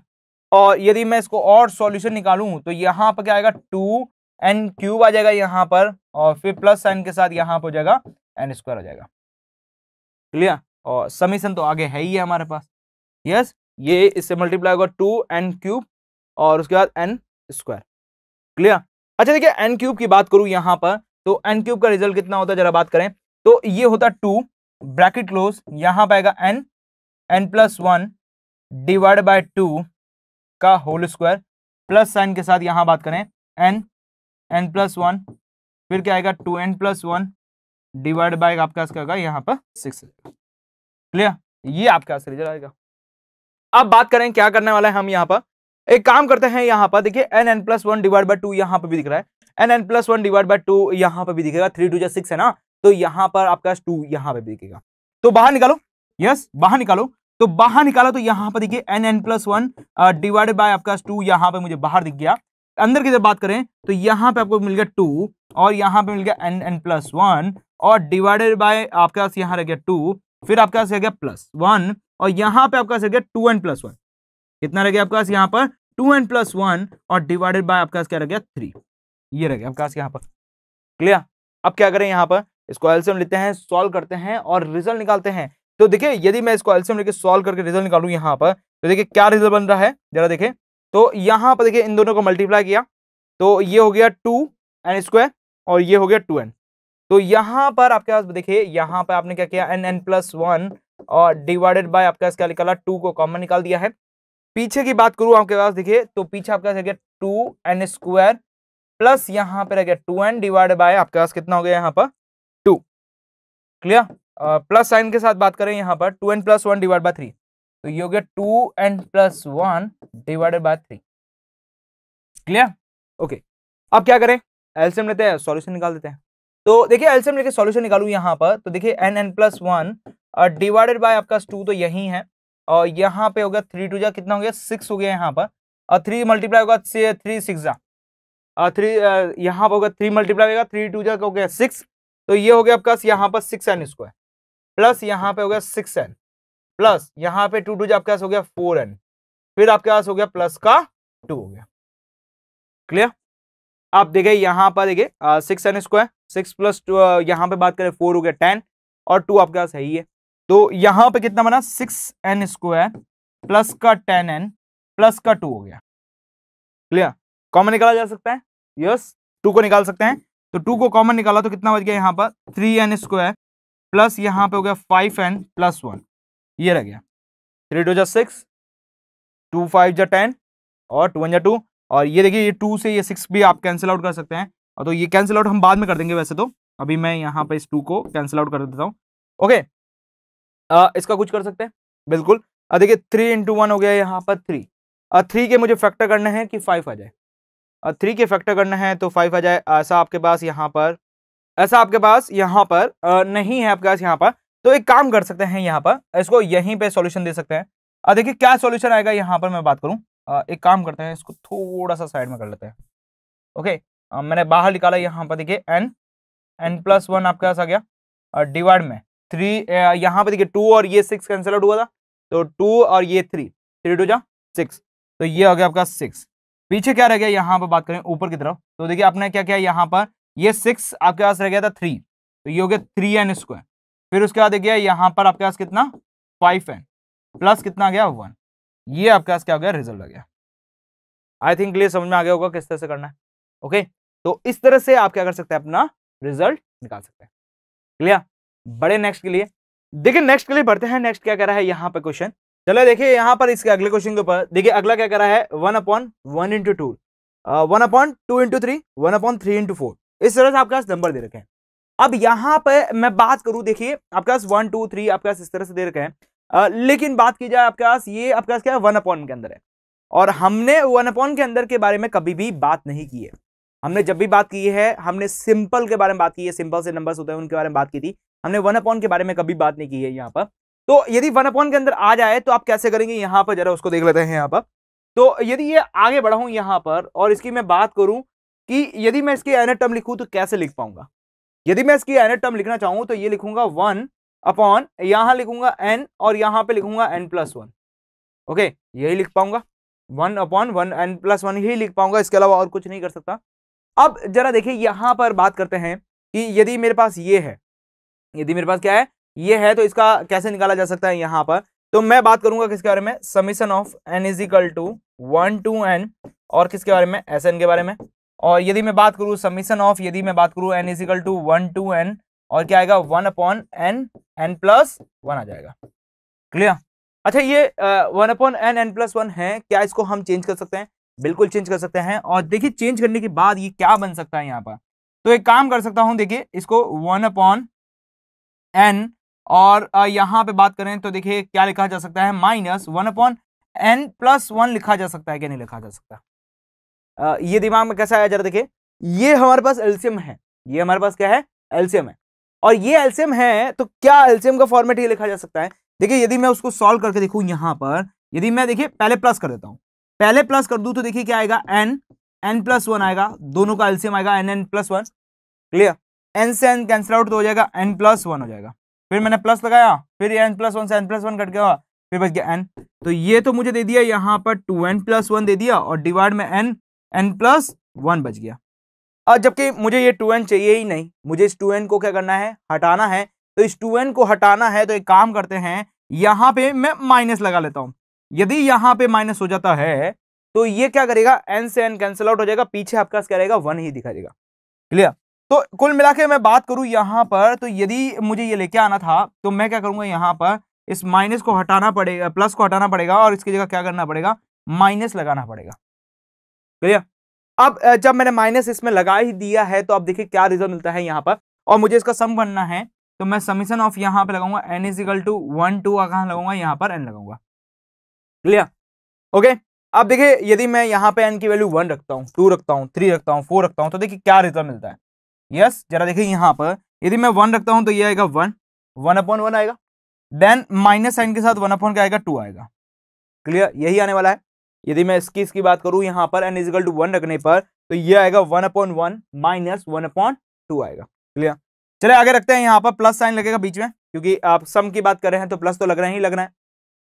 और यदि मैं इसको और सॉल्यूशन निकालूं तो यहाँ पर क्या आएगा टू एन क्यूब आ जाएगा यहां पर और फिर प्लस एन के साथ यहाँ पर हो जाएगा एन स्क्वायर आ जाएगा क्लियर और समीशन तो आगे है ही है हमारे पास यस yes, ये इससे मल्टीप्लाई होगा टू एन क्यूब और उसके बाद एन स्क्वायर क्लियर अच्छा देखिए एन क्यूब की बात करूं यहाँ पर तो एन क्यूब का रिजल्ट कितना होता है जरा बात करें तो ये होता टू ब्रैकेट क्लोज यहाँ पर आएगा n n plus one divide by two का होल स्क्वायर प्लस साइन के साथ यहाँ बात करें एन एन प्लस वन फिर क्या आएगा two n plus one divide by आपका यहां यहाँ पर सिक्स क्लियर ये आपके पास रिजल्ट आएगा अब बात करें क्या करने वाला है हम यहाँ पर एक काम करते हैं यहाँ पर देखिए n n plus one divide by two यहाँ पर भी दिख रहा है n n plus one divide by two यहाँ पर भी दिखेगा थ्री टू जो सिक्स है ना तो यहाँ पर आपका टू यहाँ पर भी दिखेगा तो बाहर निकालो यस बाहर निकालो तो बाहर निकालो तो यहाँ पर देखिए n n plus one divided by आपका टू यहाँ पे मुझे बाहर दिख गया अंदर की जब बात करें तो यहाँ पे आपको मिल गया टू और यहाँ पे मिल गया एन एन प्लस वन और डिवाइडेड बाय आपके पास यहाँ रह गया टू फिर आपके पास रह गया प्लस वन और यहाँ पे आपका रह गया टू एन प्लस वन कितना रह गया आपके पास यहाँ पर टू एन प्लस वन और डिवाइडेड बाय आपके पास क्या रह गया थ्री ये रह गया आपके पास यहाँ पर क्लियर अब क्या करें यहाँ पर इसको एल्सियम लेते हैं सॉल्व करते हैं और रिजल्ट निकालते हैं तो देखिये यदि मैं इसको एल्सियम लेकर सोल्व करके रिजल्ट निकालू यहाँ पर तो देखिये क्या रिजल्ट बन रहा है जरा देखे तो यहाँ पर देखिये इन दोनों को मल्टीप्लाई किया तो ये हो गया टू एन स्क्वायर और ये हो गया टू एन तो यहाँ पर आपके पास देखिए यहां पर आपने क्या किया एन एन प्लस वन और डिवाइडेड बाय आपके पास क्या निकाला टू को कॉमन निकाल दिया है पीछे की बात करूं आपके पास देखिए तो पीछे आपके पास रह गया टू एन स्क्वायर प्लस यहाँ पर रह गया टू एन डिवाइड बाय आपके पास कितना हो गया यहाँ पर टू क्लियर प्लस साइन के साथ बात करें यहाँ पर two n plus one divide by three तो ये हो गया two n plus one divided by three clear okay अब क्या करें एल्सियम लेते हैं सॉल्यूशन निकाल देते हैं तो देखिए एल्सियम लेके सॉल्यूशन निकालू यहाँ पर तो देखिए n n plus one divided by आपका टू तो यही है और यहाँ पे हो गया थ्री टू जा कितना हो गया सिक्स हो गया यहाँ पर और थ्री मल्टीप्लाई होगा थ्री सिक्स जा थ्री यहाँ पर होगा थ्री मल्टीप्लाई होगा थ्री टू जा हो गया सिक्स तो ये हो गया आपका यहाँ पर सिक्स एन स्क्वायर प्लस यहाँ पे हो गया सिक्स एन प्लस यहाँ पे टू टू जा आपके पास हो गया फोर एन फिर आपके पास हो गया प्लस का टू हो गया क्लियर आप देखिए यहाँ पर देखिए six n square six plus two यहाँ पे बात करें फोर हो गया टेन और टू आपके पास है ही है तो यहाँ पे कितना बना सिक्स एन स्क्वायर प्लस का टेन एन प्लस का टू हो गया क्लियर कॉमन निकाला जा सकता है यस टू को निकाल सकते हैं तो टू को कॉमन निकाला तो कितना बच गया यहाँ पर थ्री एन स्क्वायर प्लस यहाँ पे हो गया फाइव एन प्लस वन ये रह गया थ्री टू जा सिक्स टू फाइव जा टेन और टू वन जा टू और ये देखिए ये टू से ये सिक्स भी आप कैंसिल आउट कर सकते हैं और तो ये कैंसिल आउट हम बाद में कर देंगे वैसे तो अभी मैं यहाँ पर इस टू को कैंसिल आउट कर देता हूँ ओके आ, इसका कुछ कर सकते हैं बिल्कुल देखिए थ्री इंटू वन हो गया यहाँ पर थ्री थ्री के मुझे फैक्टर करना है कि फाइव आ जाए थ्री के फैक्टर करना है तो फाइव आ जाए ऐसा आपके पास यहाँ पर ऐसा आपके पास यहाँ पर आ, नहीं है आपके पास यहाँ पर तो एक काम कर सकते हैं यहाँ पर इसको यहीं पे सॉल्यूशन दे सकते हैं देखिए क्या सॉल्यूशन आएगा यहाँ पर मैं बात करूँ एक काम करते हैं इसको थोड़ा सा साइड में कर लेते हैं ओके आ, मैंने बाहर निकाला यहाँ पर देखिए एन एन प्लस वन आपके पास आ गया और डिवाइड में थ्री यहाँ पर देखिए टू और ये सिक्स कैंसिल आउट हुआ था तो टू और ये थ्री थ्री टू जा सिक्स तो ये हो गया आपका सिक्स पीछे क्या रह गया यहाँ पर बात करें ऊपर की तरफ तो देखिए आपने क्या किया यहाँ पर ये सिक्स आपके पास रह गया था थ्री तो ये हो गया थ्री एन स्क्वायर फिर उसके बाद देखिए यहाँ पर आपके पास कितना फाइव एन प्लस कितना आ गया वन ये आपके पास क्या हो गया रिजल्ट आ गया आई थिंक ये समझ में आ गया होगा किस तरह से करना है ओके तो इस तरह से आप क्या कर सकते हैं अपना रिजल्ट निकाल सकते हैं क्लियर बड़े नेक्स्ट के लिए देखिए नेक्स्ट के लिए बढ़ते हैं नेक्स्ट क्या कह रहा है यहाँ पर क्वेश्चन चलो देखिए यहाँ पर इसके अगले क्वेश्चन के ऊपर देखिए अगला क्या कर रहा है one upon one into two one upon two into three one upon three into four इस तरह से आपके पास नंबर दे रखे हैं अब यहाँ पे मैं बात करूँ देखिए आपके पास वन टू थ्री आपके पास इस तरह से दे रखे हैं लेकिन बात की जाए आपके पास ये आपके पास क्या है वन अपॉन के अंदर है और हमने वन अपॉन के अंदर के बारे में कभी भी बात नहीं की है हमने जब भी बात की है हमने सिंपल के बारे में बात की है सिंपल से नंबर्स होते हैं उनके बारे में बात की थी हमने वन अपॉन के बारे में कभी बात नहीं की है यहाँ पर तो यदि वन अपॉन के अंदर आ जाए तो आप कैसे करेंगे यहाँ पर जरा उसको देख लेते हैं यहाँ पर तो यदि ये आगे बढ़ाऊँ यहाँ पर और इसकी मैं बात करूँ कि यदि मैं इसकी एनर टर्म लिखूँ तो कैसे लिख पाऊंगा यदि मैं इसकी एनर टर्म लिखना चाहूँ तो ये लिखूंगा वन अपॉन यहाँ लिखूंगा एन और यहाँ पर लिखूंगा एन प्लस वन ओके यही लिख पाऊंगा one upon one n plus one यही लिख पाऊंगा इसके अलावा और कुछ नहीं कर सकता अब जरा देखिए यहां पर बात करते हैं कि यदि मेरे पास ये है यदि मेरे पास क्या है ये है तो इसका कैसे निकाला जा सकता है यहां पर तो मैं बात करूंगा किसके बारे में summation of n is equal to one to n और किसके बारे में एस एन के बारे में और यदि मैं बात करूँ समीशन ऑफ यदि मैं बात करूँ n is equal to one to n और क्या आएगा one upon n n plus one आ जाएगा क्लियर अच्छा ये one upon n n plus one है क्या इसको हम चेंज कर सकते हैं बिल्कुल चेंज कर सकते हैं और देखिए चेंज करने के बाद ये क्या बन सकता है यहाँ पर तो एक काम कर सकता हूँ देखिए इसको वन अपॉन एन और यहाँ पे बात करें तो देखिए क्या लिखा जा सकता है minus one upon n plus one लिखा जा सकता है क्या नहीं लिखा जा सकता ये दिमाग में कैसा आया जरा देखिए ये हमारे पास एल्सियम है ये हमारे पास क्या है एल्सियम है और ये एल्सियम है तो क्या एल्सियम का फॉर्मेट ये लिखा जा सकता है देखिए यदि मैं उसको सॉल्व करके देखूँ यहाँ पर यदि मैं देखिए पहले प्लस कर देता हूँ पहले प्लस कर दू तो देखिए क्या आएगा एन एन प्लस वन आएगा दोनों का एल्सियम आएगा n n plus one clear n से एन कैंसिल आउट तो हो जाएगा एन प्लस वन हो जाएगा फिर मैंने प्लस लगाया फिर एन प्लस वन से एन प्लस वन कट गया फिर बच गया एन तो ये तो मुझे दे दिया यहाँ पर टू एन प्लस वन दे दिया और डिवाइड में एन एन प्लस वन बच गया और जबकि मुझे ये टू एन चाहिए ही नहीं मुझे इस टू एन को क्या करना है हटाना है तो इस टू एन को हटाना है तो एक काम करते हैं यहाँ पे मैं माइनस लगा लेता हूँ यदि यहां पे माइनस हो जाता है तो ये क्या करेगा एन से एन कैंसिल आउट हो जाएगा पीछे आपका क्या रहेगा वन ही दिखा देगा क्लियर तो कुल मिला के मैं बात करूं यहां पर तो यदि मुझे ये लेके आना था तो मैं क्या करूंगा यहां पर इस माइनस को हटाना पड़ेगा प्लस को हटाना पड़ेगा और इसकी जगह क्या करना पड़ेगा माइनस लगाना पड़ेगा क्लियर अब जब मैंने माइनस इसमें लगा ही दिया है तो अब देखिए क्या रिजल्ट मिलता है यहाँ पर और मुझे इसका सम बनना है तो मैं समीशन ऑफ यहाँ पर लगाऊंगा n is to one to कहा लगाऊंगा यहाँ पर एन लगाऊंगा क्लियर ओके अब देखिए यदि मैं यहाँ पे एन की वैल्यू वन रखता हूँ टू रखता हूँ थ्री रखता हूँ फोर रखता हूँ तो देखिए क्या रिजल्ट मिलता है यस yes, जरा देखिए यहाँ पर यदि मैं वन रखता हूँ तो ये आएगा वन वन अपॉन वन आएगा देन माइनस साइन के साथ वन अपॉन क्या आएगा टू आएगा क्लियर यही आने वाला है यदि मैं इसकी इसकी बात करूँ यहाँ पर एन इजिकल टू वन रखने पर तो ये आएगा one upon one minus one upon two आएगा क्लियर चले आगे रखते हैं यहाँ पर प्लस साइन लगेगा बीच में क्योंकि आप सम की बात कर रहे हैं तो प्लस तो लग रहा ही लग रहा है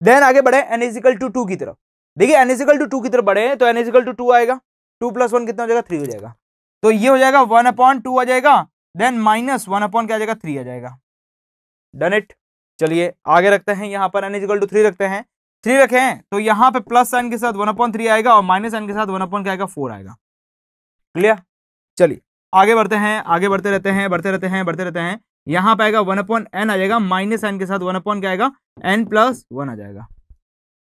देन आगे बढ़े एनएजिकल टू टू की तरफ देखिए एनएजिकल टू टू की तरफ बढ़े तो एनएजिकल टू टू आएगा टू प्लस वन कितना हो जाएगा थ्री हो जाएगा तो ये हो जाएगा वन अपॉन टू आ जाएगा देन माइनस वन अपॉन क्या आ जाएगा थ्री आ जाएगा डन इट चलिए आगे रखते हैं यहाँ पर एनएजिकल टू थ्री रखते हैं थ्री रखे हैं तो यहाँ पे प्लस साइन के साथ वन अपॉन थ्री आएगा और माइनस साइन के साथ वन अपॉन क्या आएगा फोर आएगा क्लियर चलिए आगे बढ़ते हैं आगे बढ़ते रहते हैं बढ़ते रहते हैं बढ़ते रहते हैं यहां पर आएगा वन अपॉन एन आ जाएगा माइनस एन के साथ वन अपॉन क्या आएगा एन प्लस वन आ जाएगा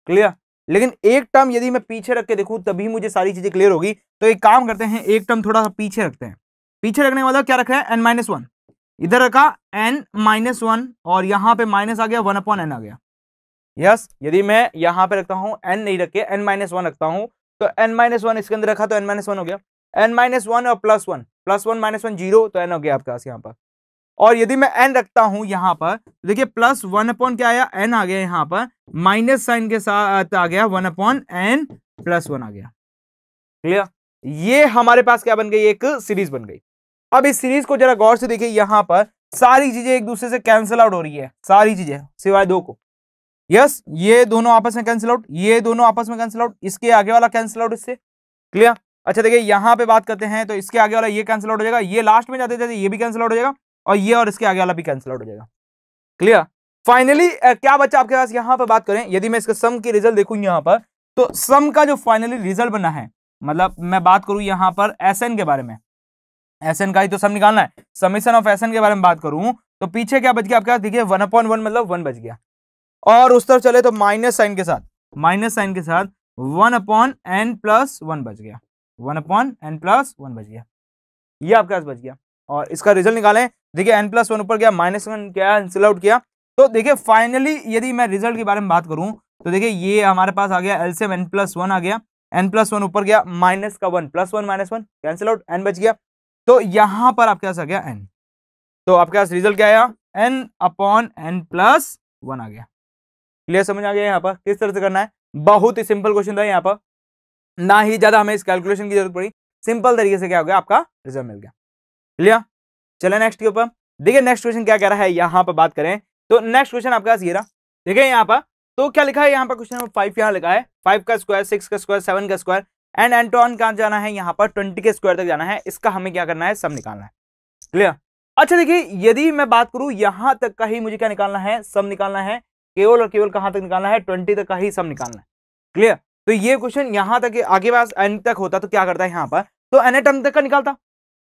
क्लियर लेकिन एक टर्म यदि मैं पीछे रख के देखू तभी मुझे सारी चीजें क्लियर होगी तो एक काम करते हैं एक टर्म थोड़ा सा पीछे रखते हैं पीछे रखने वाला क्या रखा है एन माइनस वन इधर रखा एन माइनस वन और यहां पे माइनस आ गया वन अपॉन एन आ गया यस yes, यदि मैं यहां पे रखता हूं एन नहीं रख के एन माइनस वन रखता हूं तो एन माइनस वन इसके अंदर रखा तो एन माइनस वन हो गया एन माइनस वन और plus one plus one minus one zero तो एन हो गया आपके पास यहाँ पर और यदि मैं एन रखता हूं यहां पर देखिए प्लस वन अपॉन क्या आया एन आ गया यहां पर माइनस साइन के साथ आ गया one upon n plus one आ गया क्लियर ये हमारे पास क्या बन गई एक सीरीज बन गई अब इस सीरीज को जरा गौर से देखिए यहां पर सारी चीजें एक दूसरे से कैंसिल आउट हो रही है सारी चीजें सिवाय दो को यस ये दोनों आपस में कैंसिल आउट ये दोनों आपस में कैंसिल आउट इसके आगे वाला कैंसिल आउट इससे क्लियर अच्छा देखिए यहां पे बात करते हैं तो इसके आगे वाला ये कैंसिल आउट हो जाएगा ये लास्ट में जाते जाते ये भी कैंसिल आउट हो जाएगा और ये और इसके आगे वाला भी कैंसिल आउट हो जाएगा क्लियर फाइनली क्या बच्चा आपके पास यहाँ पर बात करें यदि मैं इसका सम के रिजल्ट देखू यहाँ पर तो सम का जो फाइनली रिजल्ट बना है मतलब मैं बात करूं यहाँ पर एस के बारे में एस का ही तो सम निकालना है समीशन ऑफ एस के बारे में बात करूं तो पीछे क्या बच गया आपके पास देखिए वन अपॉन वन मतलब वन बच गया और उस तरफ चले तो माइनस साइन के साथ माइनस साइन के साथ one upon n plus one बच गया one upon n plus one बच गया ये आपके पास बच गया और इसका रिजल्ट निकालें देखिए एन प्लस वन ऊपर गया माइनस वन क्या कैंसिल आउट किया तो देखिए फाइनली यदि मैं रिजल्ट के बारे में बात करूं तो देखिए ये हमारे पास आ गया एल सेम एन प्लस वन आ गया एन प्लस वन ऊपर गया माइनस का one plus one minus one cancel out n बच गया तो यहां पर आपके पास आ गया एन तो आपके पास रिजल्ट क्या आया n upon n plus one आ गया क्लियर समझ आ गया यहाँ पर किस तरह से करना है बहुत ही सिंपल क्वेश्चन था यहाँ पर ना ही ज़्यादा हमें इस कैलकुलेशन की जरूरत पड़ी सिंपल तरीके से क्या हो गया आपका रिजल्ट मिल गया क्लियर चले नेक्स्ट के ऊपर देखिए नेक्स्ट क्वेश्चन क्या कह रहा है यहाँ पर बात करें तो नेक्स्ट क्वेश्चन आपके पास ये रहा देखिए यहाँ पर तो क्या लिखा है यहाँ पर क्वेश्चन नंबर फाइव यहाँ लिखा है फाइव का स्क्वायर सिक्स का स्क्वायर सेवन का स्क्वायर एंड एंटोन कहाँ जाना है यहाँ पर ट्वेंटी के स्क्वायर तक जाना है इसका हमें क्या करना है सब निकालना है क्लियर अच्छा देखिए यदि मैं बात करूँ यहाँ तक का ही मुझे क्या निकालना है सब निकालना है केवल और केवल कहाँ तक निकालना है ट्वेंटी तक का ही सब निकालना है क्लियर तो ये क्वेश्चन यहाँ तक आगे पास एन तक होता तो क्या करता है यहाँ पर तो एन टर्म तक का निकालता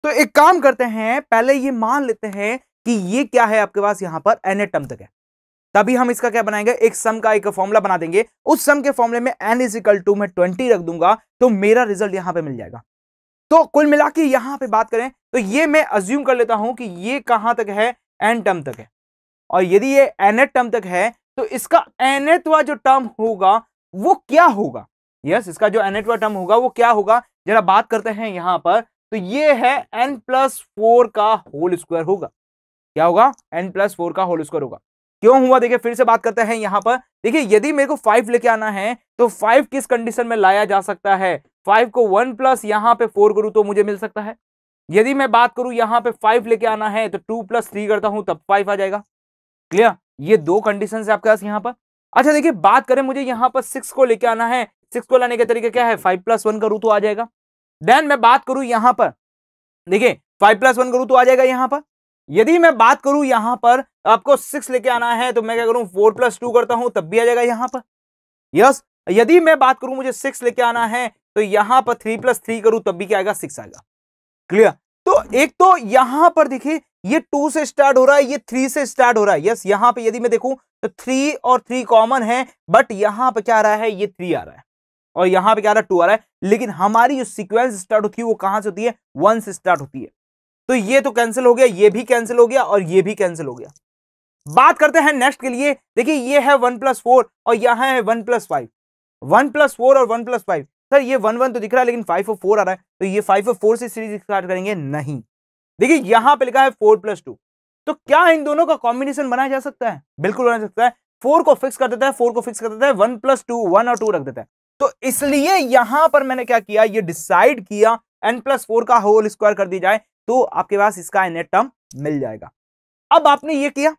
तो एक काम करते हैं पहले ये मान लेते हैं कि ये क्या है आपके पास यहां पर एन एटम तक है तभी हम इसका क्या बनाएंगे एक सम का एक फॉर्मूला बना देंगे उस सम के फॉर्मूले में एन इज टू मैं ट्वेंटी रख दूंगा तो मेरा रिजल्ट यहां पर मिल जाएगा तो कुल मिला के यहां पर बात करें तो ये मैं अज्यूम कर लेता हूं कि ये कहां तक है एन टर्म तक है और यदि ये एन टर्म तक है तो इसका एनेटवा तो जो टर्म होगा वो क्या होगा यस yes, इसका जो एनेटवा टर्म होगा वो क्या होगा जरा बात करते हैं यहां पर तो ये है एन प्लस फोर का होल स्क्वायर होगा क्या होगा एन प्लस फोर का होल स्क्वायर होगा क्यों हुआ देखिए फिर से बात करते हैं यहां पर देखिए यदि मेरे को फाइव लेके आना है तो फाइव किस कंडीशन में लाया जा सकता है फाइव को वन प्लस यहां पे फोर करूं तो मुझे मिल सकता है यदि मैं बात करूं यहां पे फाइव लेके आना है तो टू प्लस थ्री करता हूं तब फाइव आ जाएगा क्लियर ये दो कंडीशन है आपके पास यहां पर अच्छा देखिए बात करें मुझे यहां पर सिक्स को लेके आना है सिक्स को लाने के तरीके क्या है फाइव प्लस वन करूं तो आ जाएगा देन मैं बात करूं यहां पर देखिए फाइव प्लस वन करूं तो आ जाएगा यहां पर यदि मैं बात करूं यहां पर आपको सिक्स लेके आना है तो मैं क्या करूं फोर प्लस टू करता हूं तब भी आ जाएगा यहां पर यस यदि मैं बात करूं मुझे सिक्स लेके आना है तो यहां पर थ्री प्लस थ्री करूं तब भी क्या आएगा सिक्स आएगा क्लियर तो एक तो यहां पर देखिए ये टू से स्टार्ट हो रहा है ये थ्री से स्टार्ट हो रहा है यस यहां पर यदि मैं देखूं तो थ्री और थ्री कॉमन है बट यहां पर क्या आ रहा है ये थ्री आ रहा है और यहां पे क्या आ रहा है टू आ रहा है लेकिन हमारी जो सीक्वेंस स्टार्ट होती है वो कहां से होती है वन से स्टार्ट होती है तो ये तो कैंसिल हो गया ये भी कैंसिल हो गया और ये भी कैंसिल हो गया बात करते हैं नेक्स्ट के लिए देखिए ये है वन प्लस फोर और यहां है one plus five one plus four और वन प्लस फाइव सर ये वन वन तो दिख रहा है लेकिन फाइव और फोर आ रहा है तो ये फाइव और फोर से सीरीज स्टार्ट करेंगे नहीं देखिए यहां पे लिखा है फोर प्लस टू तो क्या इन दोनों का कॉम्बिनेशन बनाया जा सकता है बिल्कुल बना सकता है फोर को फिक्स कर देता है फोर को फिक्स कर देता है वन प्लस टू वन और टू रख देता है तो इसलिए यहां पर मैंने क्या किया ये डिसाइड किया एन प्लस फोर का होल स्क्वायर कर दी जाए तो आपके पास इसका एन टर्म मिल जाएगा अब आपने ये किया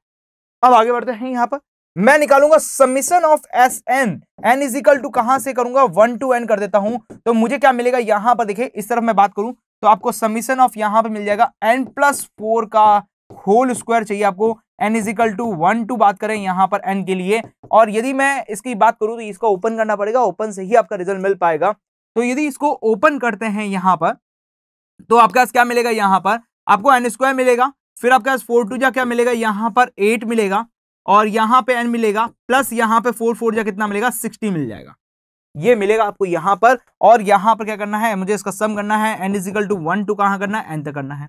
अब आगे बढ़ते हैं यहां पर मैं निकालूंगा summation of s n n is equal to कहां से करूंगा वन टू एन कर देता हूं तो मुझे क्या मिलेगा यहां पर देखिए इस तरफ मैं बात करूं तो आपको समिशन ऑफ यहां पर मिल जाएगा एन प्लस फोर का होल स्क्वायर चाहिए आपको n is equal to one two बात करें यहाँ पर एन के लिए और यदि मैं इसकी बात करूँ तो इसको ओपन करना पड़ेगा ओपन से ही आपका रिजल्ट मिल पाएगा तो यदि इसको ओपन करते हैं यहाँ पर तो आपके पास क्या मिलेगा यहाँ पर आपको एन स्क्वायर मिलेगा फिर आपके पास फोर टू जा क्या मिलेगा यहाँ पर एट मिलेगा और यहाँ पे एन मिलेगा प्लस यहाँ पे फोर फोर जा कितना मिलेगा सिक्सटी मिल जाएगा ये मिलेगा आपको यहां पर और यहां पर क्या करना है मुझे इसका सम करना है n is equal to one two कहां करना है एन तक करना है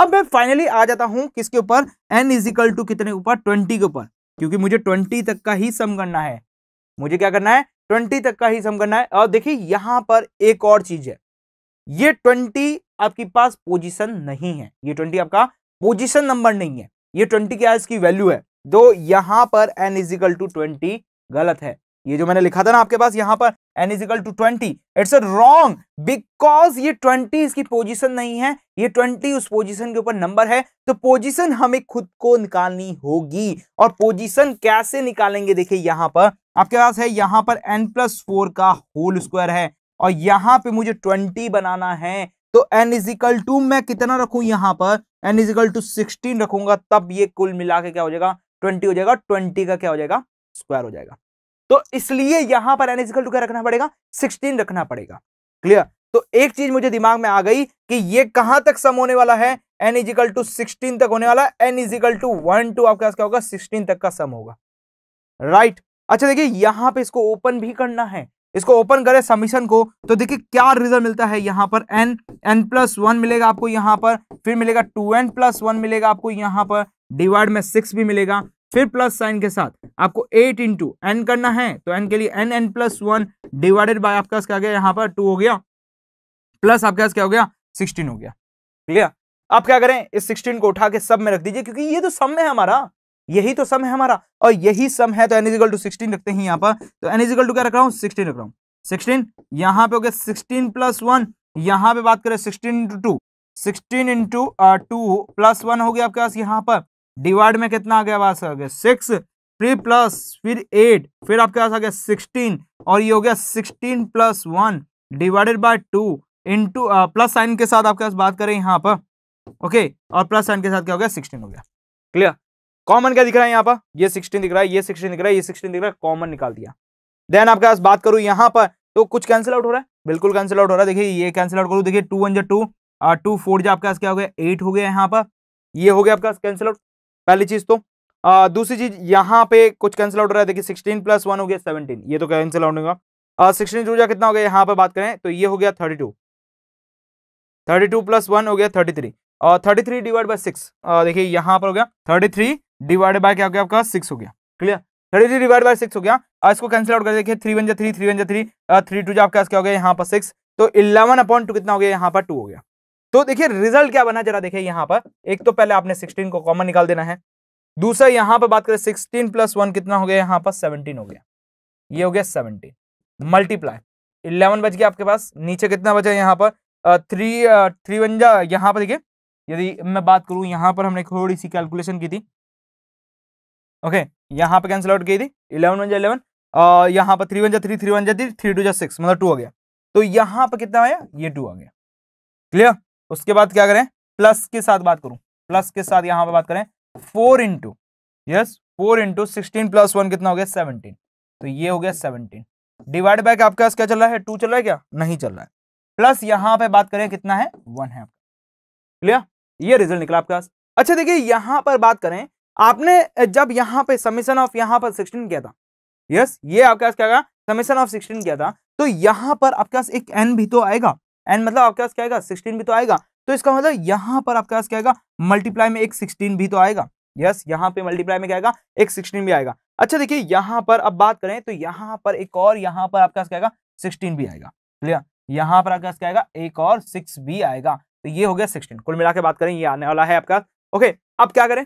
अब मैं फाइनली आ जाता हूं किसके ऊपर एन इजिकल टू कितने के ऊपर ट्वेंटी के ऊपर क्योंकि मुझे ट्वेंटी तक का ही सम करना है मुझे क्या करना है ट्वेंटी तक का ही सम करना है और देखिए यहां पर एक और चीज है ये ट्वेंटी आपके पास पोजीशन नहीं है ये ट्वेंटी आपका पोजीशन नंबर नहीं है ये ट्वेंटी क्या इसकी वैल्यू है तो यहां पर एन इजिकल टू ट्वेंटी गलत है ये जो मैंने लिखा था ना आपके पास यहाँ पर n equal to twenty it's wrong because ये ट्वेंटी इसकी पोजीशन नहीं है ये ट्वेंटी उस पोजीशन के ऊपर नंबर है तो पोजीशन हमें खुद को निकालनी होगी और पोजीशन कैसे निकालेंगे देखिए यहाँ पर आपके पास है यहाँ पर एन प्लस फोर का होल स्क्वायर है और यहाँ पे मुझे ट्वेंटी बनाना है तो एन इजिकल टू मैं कितना रखू यहाँ पर एन इजिकल टू सिक्सटीन रखूंगा तब ये कुल मिला के क्या हो जाएगा ट्वेंटी हो जाएगा ट्वेंटी का क्या हो जाएगा स्क्वायर हो जाएगा तो इसलिए यहां पर एन इजिकल टू क्या रखना पड़ेगा सिक्सटीन रखना पड़ेगा क्लियर तो एक चीज मुझे दिमाग में आ गई कि ये कहां तक सम होने वाला है एन इजिकल टू सिक्सटीन तक होने वाला है n is equal to one two आपके पास क्या होगा सिक्सटीन तक का सम होगा राइट अच्छा देखिए यहां पे इसको ओपन भी करना है इसको ओपन करें समीशन को तो देखिए क्या रिजल्ट मिलता है यहां पर एन एन प्लस वन मिलेगा आपको यहां पर फिर मिलेगा टू एन प्लस वन मिलेगा आपको यहां पर डिवाइड में सिक्स भी मिलेगा फिर प्लस साइन के साथ आपको एट इंटू एन करना है तो एन के लिए n n plus one divided by आपके पास क्या गया यहाँ पर टू हो गया प्लस आपके पास क्या हो गया सिक्सटीन हो गया क्लियर आप क्या करें इस सिक्सटीन को उठा के सब में रख दीजिए क्योंकि ये तो सम है हमारा यही तो सम है हमारा और यही सम है तो एन इजिकल टू सिक्सटीन रखते हैं यहाँ पर तो एन इजिकल टू क्या रख रहा हूँ सिक्सटीन रख रहा हूँ सिक्सटीन यहाँ पे हो गया सिक्सटीन प्लस वन यहाँ पे बात करें sixteen into two sixteen into two plus one हो गया आपके पास यहाँ पर डिवाइड में कितना आ गया पास आ गया सिक्स थ्री प्लस फिर एट फिर आपके पास आ गया सिक्सटीन और ये हो गया sixteen plus one divided by two into plus sign के साथ आपके पास बात करें यहाँ पर ओके और प्लस साइन के साथ क्या हो गया सिक्सटीन हो गया क्लियर कॉमन क्या दिख रहा है यहाँ पर ये सिक्सटीन दिख रहा है ये सिक्सटीन दिख रहा है ये सिक्सटीन दिख रहा है कॉमन निकाल दिया देन आपके पास बात करूँ यहाँ पर तो कुछ कैंसिल आउट हो रहा है बिल्कुल कैंसिल आउट हो रहा है देखिए ये कैंसिल आउट करूँ देखिए टू वन जो टू टू फोर जो आपके पास क्या हो गया एट हो गया यहाँ पर ये हो गया आपका कैंसिल आउट पहली चीज तो आ, दूसरी चीज यहाँ पे कुछ कैंसिल आउट हो रहा है देखिए 16 प्लस वन हो गया 17 ये तो कैंसिल आउट होगा सिक्सटीन टू कितना हो गया यहाँ पे बात करें तो ये हो गया thirty two thirty two plus one हो गया thirty three thirty three divide by six देखिए यहाँ पर हो गया थर्टी थ्री डिवाइड बाय क्या हो गया आपका सिक्स हो गया clear thirty three divide by six हो गया और इसको कैंसिल आउट कर देखिए थ्री वन जा थ्री थ्री वन जा थ्री थ्री टू जो आपका क्या हो गया यहाँ पर सिक्स तो इलेवन अपॉइंट टू कितना हो गया यहाँ पर टू हो गया तो देखिए रिजल्ट क्या बना जरा देखिए यहाँ पर एक तो पहले आपने सिक्सटीन को कॉमन निकाल देना है दूसरा यहाँ पर बात करें सिक्सटीन प्लस वन कितना हो गया यहाँ पर सेवनटीन हो गया ये हो गया सेवनटीन मल्टीप्लाई इलेवन बज गया आपके पास नीचे कितना बचा यहाँ पर थ्री थ्री वन जा यहाँ पर देखिए यदि मैं बात करूँ यहाँ पर हमने थोड़ी सी कैलकुलेशन की थी ओके यहाँ पर कैंसिल आउट की थी इलेवन वन जा इलेवन यहाँ पर थ्री वन जा थ्री थ्री वन जा थ्री थ्री टू जा सिक्स मतलब टू आ गया तो यहाँ पर कितना आया ये टू आ गया क्लियर उसके बाद क्या करें प्लस के साथ बात करूं प्लस के साथ यहां पर बात करें four into yes four into sixteen plus one कितना हो गया सेवनटीन तो ये हो गया सेवनटीन डिवाइड बाय आपके पास क्या चल रहा है टू चल रहा है क्या नहीं चल रहा है प्लस यहाँ पे बात करें कितना है वन है क्लियर ये रिजल्ट निकला आपके पास अच्छा देखिए यहाँ पर बात करें आपने जब यहाँ पे समीशन ऑफ यहाँ पर सिक्सटीन किया था यस ये आपके पास क्या समीशन ऑफ सिक्सटीन किया था तो यहाँ पर आपके पास एक एन भी तो आएगा एंड मतलब आपके पास क्या आएगा सिक्सटीन भी तो आएगा तो इसका मतलब यहाँ पर आपके पास क्या आएगा मल्टीप्लाई में एक सिक्सटीन भी तो आएगा यस यहाँ पे मल्टीप्लाई में क्या आएगा एक सिक्सटीन भी आएगा अच्छा देखिए यहाँ पर अब बात करें तो यहाँ पर एक और यहाँ पर आपके पास क्या आएगा सिक्सटीन भी आएगा क्लियर यहाँ पर आपके पास क्या आएगा एक और सिक्स भी आएगा तो ये हो गया सिक्सटीन कुल मिला के बात करें ये आने वाला है आपका ओके अब क्या करें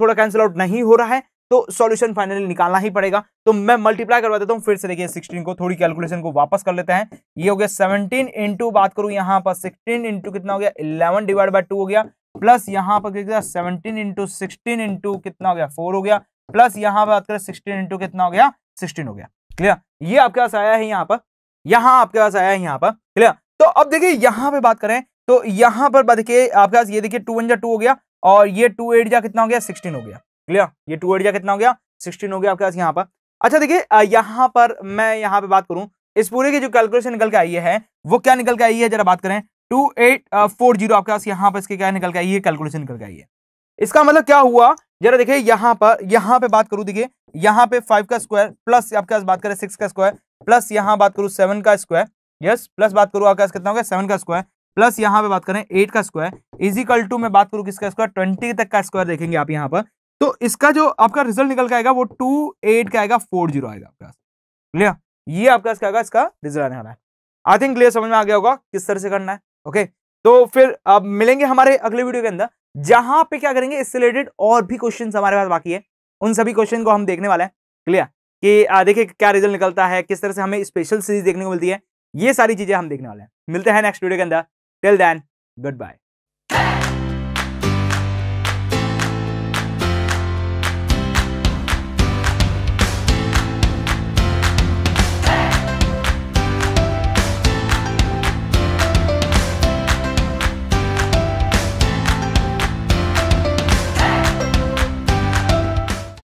थोड़ा कैंसिल आउट नहीं हो रहा है तो सॉल्यूशन फाइनली निकालना ही पड़ेगा तो मैं मल्टीप्लाई करवा देता हूँ फिर से देखिए 16 को थोड़ी कैलकुलेशन को वापस कर लेते हैं ये हो गया 17 इंटू बात करूँ यहाँ पर 16 इंटू कितना हो गया 11 डिवाइड बाय टू हो गया प्लस यहाँ पर सेवनटीन इंटू सिक्सटीन इंटू कितना हो गया फोर हो गया प्लस यहाँ बात करें सिक्सटीन इंटू कितना हो गया सिक्सटीन हो गया क्लियर ये आपके पास आया है यहाँ पर यहाँ आपके पास आया है यहाँ पर क्लियर तो अब देखिए यहाँ पे बात करें तो यहाँ पर देखिए आपके पास ये देखिए टू वन जा टू हो गया और ये टू एट जा कितना हो गया सिक्सटीन हो गया क्लियर ये टू एडिया कितना हो गया सिक्सटीन हो गया आपके पास यहाँ पर अच्छा देखिए यहाँ पर मैं यहाँ पे बात करूँ इस पूरे की जो कैलकुलेशन निकल के आई है वो क्या निकल के आई है जरा बात करें टू एट फोर जीरो आपके पास यहाँ पर इसके क्या निकल के आई है कैलकुलेशन निकल के आई है इसका मतलब क्या हुआ जरा देखिए यहाँ पर यहाँ पे बात करूँ देखिए यहाँ पे फाइव का स्क्वायर प्लस आपके पास बात करें सिक्स का स्क्वायर प्लस यहाँ बात करूँ सेवन का स्क्वायर यस प्लस बात करूँ आपके पास कितना हो गया सेवन का स्क्वायर प्लस यहाँ पे बात करें एट का स्क्वायर इजिकल टू मैं बात करूँ किसका स्क्वायर ट्वेंटी तक का स्क्वायर देखेंगे आप यहाँ पर तो इसका जो आपका रिजल्ट निकल के आएगा वो टू एट का आएगा फोर जीरो आएगा आपके पास क्लियर ये आपके पास क्या आएगा इसका रिजल्ट आने वाला है आई थिंक क्लियर समझ में आ गया होगा किस तरह से करना है ओके तो फिर अब मिलेंगे हमारे अगले वीडियो के अंदर जहां पे क्या करेंगे इससे रिलेटेड और भी क्वेश्चन हमारे पास बाकी है उन सभी क्वेश्चन को हम देखने वाले हैं क्लियर कि देखिए क्या रिजल्ट निकलता है किस तरह से हमें स्पेशल सीरीज देखने को मिलती है ये सारी चीजें हम देखने वाले हैं मिलते हैं नेक्स्ट वीडियो के अंदर टिल देन गुड बाय